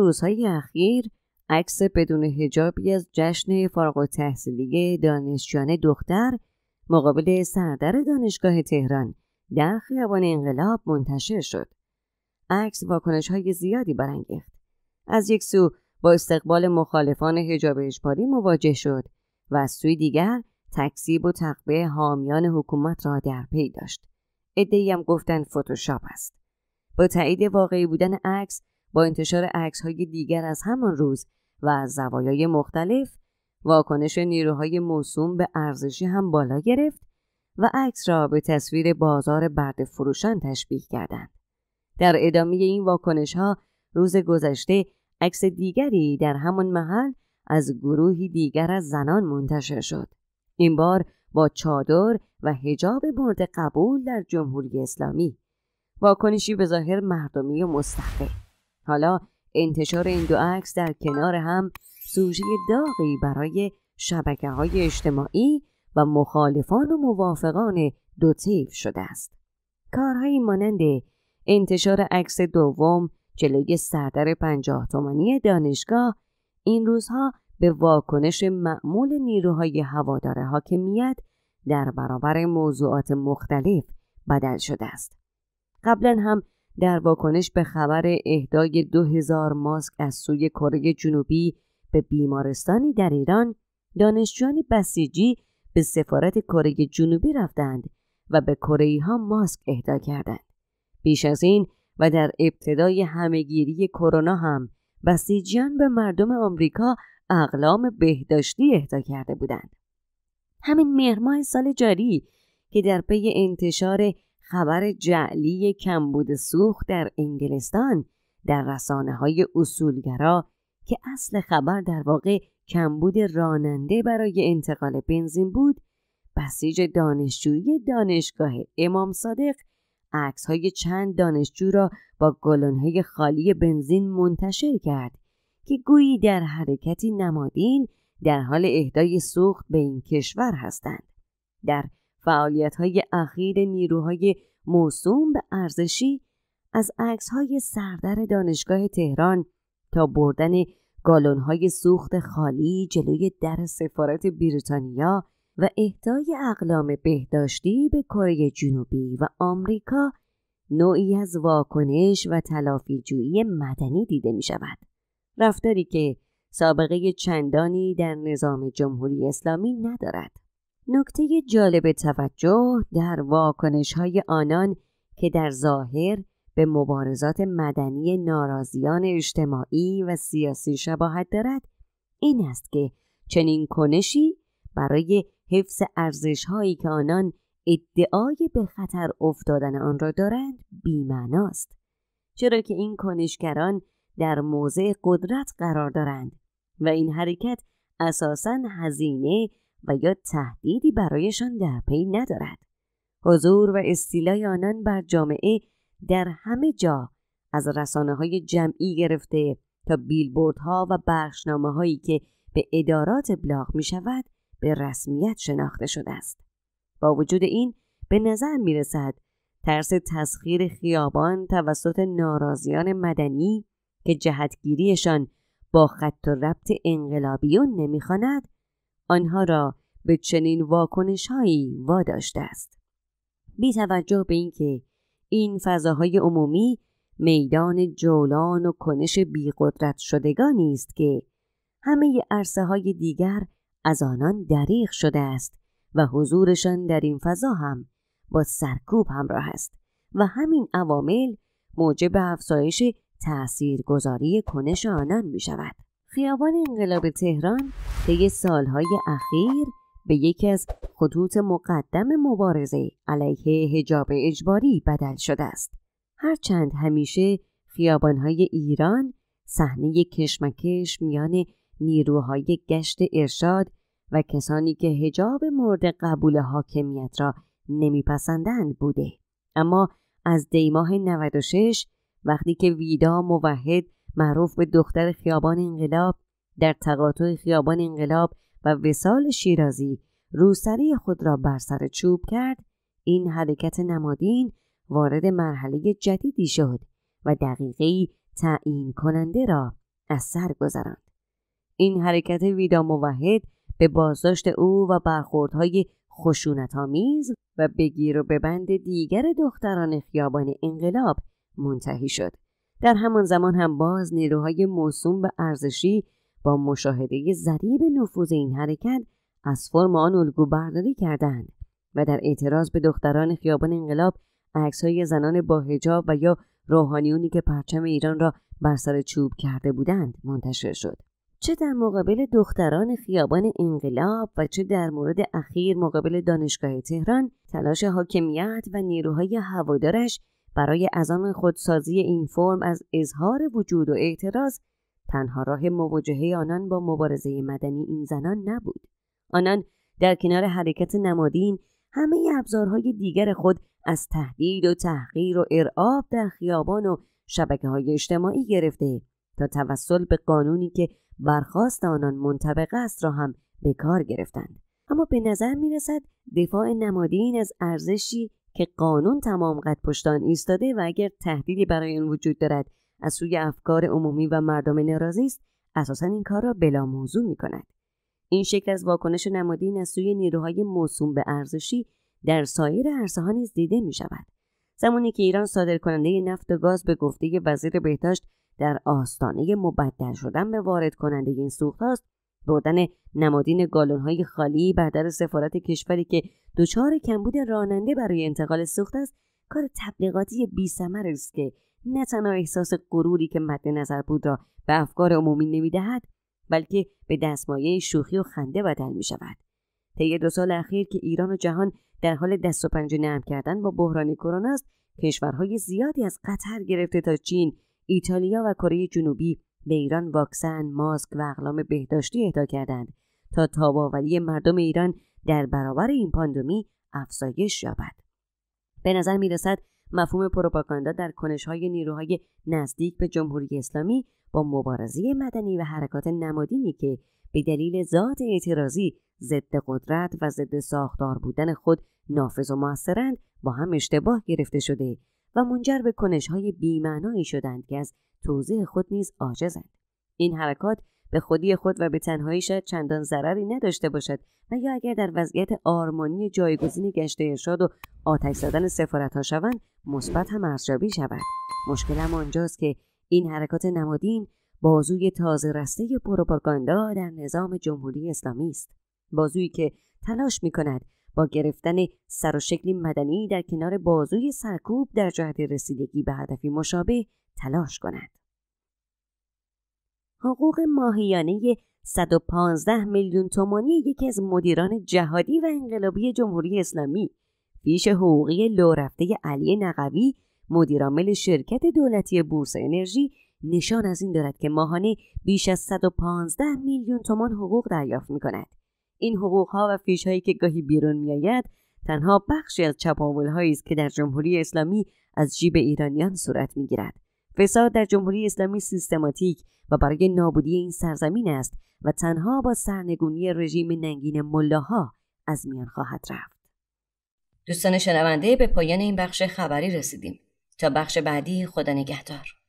روزهای اخیر عکس بدون هجابی از جشن فارغ تحصیلی دانشجویان دختر مقابل سردر دانشگاه تهران در خیابان انقلاب منتشر شد. عکس واکنش های زیادی برانگیخت. از یک سو با استقبال مخالفان هجاب اجباری مواجه شد و از سوی دیگر تکسیب و تقبه حامیان حکومت را در پی داشت. ادهی هم گفتن فوتوشاپ است. با تایید واقعی بودن عکس با انتشار عکس های دیگر از همان روز و از زوایای مختلف واکنش نیروهای موسوم به ارزشی هم بالا گرفت و عکس را به تصویر بازار برد فروشان تشبیه کردند. در ادامه این واکنش ها روز گذشته عکس دیگری در همان محل از گروهی دیگر از زنان منتشر شد. این بار با چادر و هجاب مورد قبول در جمهوری اسلامی. واکنشی به ظاهر مردمی و مستقل. حالا انتشار این دو عکس در کنار هم سوژه داغی برای شبکه های اجتماعی و مخالفان و موافقان دو طیف شده است. کارهایی مانند انتشار عکس دوم جلوی سردر پنجاه تومانی دانشگاه این روزها به واکنش معمول نیروهای هوادار حاکمیت در برابر موضوعات مختلف بدل شده است. قبلا هم در واکنش به خبر اهدای 2000 ماسک از سوی کره جنوبی به بیمارستانی در ایران دانشجویان بسیجی به سفارت کره جنوبی رفتند و به کره ها ماسک اهدا کردند بیش از این و در ابتدای همهگیری کرونا هم بسیجیان به مردم آمریکا اقلام بهداشتی اهدا کرده بودند همین مهرماه سال جاری که در پی انتشار خبر جعلی کمبود سوخت در انگلستان در رسانه های اصولگرا که اصل خبر در واقع کمبود راننده برای انتقال بنزین بود بسیج دانشجویی دانشگاه امام صادق عکس های چند دانشجو را با های خالی بنزین منتشر کرد که گویی در حرکتی نمادین در حال اهدای سوخت به این کشور هستند در فعالیت های اخیر نیروهای موسوم به ارزشی از عکس های سردر دانشگاه تهران تا بردن گالون های سوخت خالی جلوی در سفارت بریتانیا و اهدای اقلام بهداشتی به کره جنوبی و آمریکا نوعی از واکنش و جویی مدنی دیده می شود. رفتاری که سابقه چندانی در نظام جمهوری اسلامی ندارد. نکته جالب توجه در واکنش های آنان که در ظاهر به مبارزات مدنی ناراضیان اجتماعی و سیاسی شباهت دارد این است که چنین کنشی برای حفظ ارزش هایی که آنان ادعای به خطر افتادن آن را دارند بیمعناست چرا که این کنشگران در موضع قدرت قرار دارند و این حرکت اساساً هزینه و یا تهدیدی برایشان در پی ندارد حضور و استیلای آنان بر جامعه در همه جا از رسانه های جمعی گرفته تا بیلبوردها و بخشنامه هایی که به ادارات ابلاغ می شود به رسمیت شناخته شده است. با وجود این به نظر می رسد ترس تسخیر خیابان توسط ناراضیان مدنی که جهتگیریشان با خط و ربط انقلابیون نمیخواند آنها را به چنین واکنش هایی واداشته است بی توجه به اینکه این فضاهای عمومی میدان جولان و کنش بیقدرت شدگانی است که همه عرصه های دیگر از آنان دریغ شده است و حضورشان در این فضا هم با سرکوب همراه است و همین عوامل موجب افزایش تأثیرگذاری کنش آنان می شود. خیابان انقلاب تهران طی سالهای اخیر به یکی از خطوط مقدم مبارزه علیه هجاب اجباری بدل شده است. هرچند همیشه خیابانهای ایران صحنه کشمکش میان نیروهای گشت ارشاد و کسانی که هجاب مورد قبول حاکمیت را نمیپسندند بوده. اما از دیماه 96 وقتی که ویدا موحد معروف به دختر خیابان انقلاب در تقاطع خیابان انقلاب و وسال شیرازی روسری خود را بر سر چوب کرد این حرکت نمادین وارد مرحله جدیدی شد و دقیقه تعیین کننده را از سر گذراند این حرکت ویدا موحد به بازداشت او و برخوردهای آمیز و بگیر و ببند دیگر دختران خیابان انقلاب منتهی شد در همان زمان هم باز نیروهای موسوم به ارزشی با مشاهده ضریب نفوذ این حرکت از فرم آن الگو برداری کردند و در اعتراض به دختران خیابان انقلاب عکسهای زنان با هجاب و یا روحانیونی که پرچم ایران را بر سر چوب کرده بودند منتشر شد چه در مقابل دختران خیابان انقلاب و چه در مورد اخیر مقابل دانشگاه تهران تلاش حاکمیت و نیروهای هوادارش برای از خودسازی این فرم از اظهار وجود و اعتراض تنها راه مواجهه آنان با مبارزه مدنی این زنان نبود آنان در کنار حرکت نمادین همه ابزارهای دیگر خود از تهدید و تحقیر و ارعاب در خیابان و شبکه های اجتماعی گرفته تا توسل به قانونی که برخواست آنان منطبق است را هم به کار گرفتند اما به نظر می رسد دفاع نمادین از ارزشی که قانون تمام قد پشتان ایستاده و اگر تهدیدی برای آن وجود دارد از سوی افکار عمومی و مردم ناراضی است اساسا این کار را بلا موضوع می کند. این شکل از واکنش نمادین از سوی نیروهای موسوم به ارزشی در سایر عرصه نیز دیده می شود. زمانی که ایران کننده نفت و گاز به گفته وزیر بهداشت در آستانه مبدل شدن به وارد کننده این سوختهاست بردن نمادین گالونهای خالی بر در سفارت کشوری که دچار کمبود راننده برای انتقال سوخت است کار تبلیغاتی سمر است که نه تنها احساس غروری که مد نظر بود را به افکار عمومی نمیدهد بلکه به دستمایه شوخی و خنده بدل می شود. طی دو سال اخیر که ایران و جهان در حال دست و پنجه نرم کردن با بحران کرونا است کشورهای زیادی از قطر گرفته تا چین ایتالیا و کره جنوبی به ایران واکسن ماسک و اقلام بهداشتی اهدا کردند تا تاباوری مردم ایران در برابر این پاندمی افزایش یابد به نظر می رسد مفهوم پروپاگاندا در کنشهای نیروهای نزدیک به جمهوری اسلامی با مبارزه مدنی و حرکات نمادینی که به دلیل ذات اعتراضی ضد قدرت و ضد ساختار بودن خود نافذ و موثرند با هم اشتباه گرفته شده و منجر به کنشهای بیمعنایی شدند که از توضیح خود نیز عاجزند این حرکات به خودی خود و به تنهایی شاید چندان ضرری نداشته باشد و یا اگر در وضعیت آرمانی جایگزین گشته ارشاد و آتش زدن ها شوند مثبت هم ارزیابی شود مشکل هم آنجاست که این حرکات نمادین بازوی تازه رسته پروپاگاندا در نظام جمهوری اسلامی است بازویی که تلاش می کند با گرفتن سر و شکلی مدنی در کنار بازوی سرکوب در جهت رسیدگی به هدفی مشابه تلاش کند حقوق ماهیانه 115 میلیون تومانی یکی از مدیران جهادی و انقلابی جمهوری اسلامی فیش حقوقی لو رفته علی نقوی مدیرعامل شرکت دولتی بورس انرژی نشان از این دارد که ماهانه بیش از 115 میلیون تومان حقوق دریافت می کند. این حقوق ها و فیش هایی که گاهی بیرون می آید تنها بخشی از چپاول است که در جمهوری اسلامی از جیب ایرانیان صورت می گیرد. فساد در جمهوری اسلامی سیستماتیک و برای نابودی این سرزمین است و تنها با سرنگونی رژیم ننگین ملاها از میان خواهد رفت. دوستان شنونده به پایان این بخش خبری رسیدیم. تا بخش بعدی خدا نگهدار.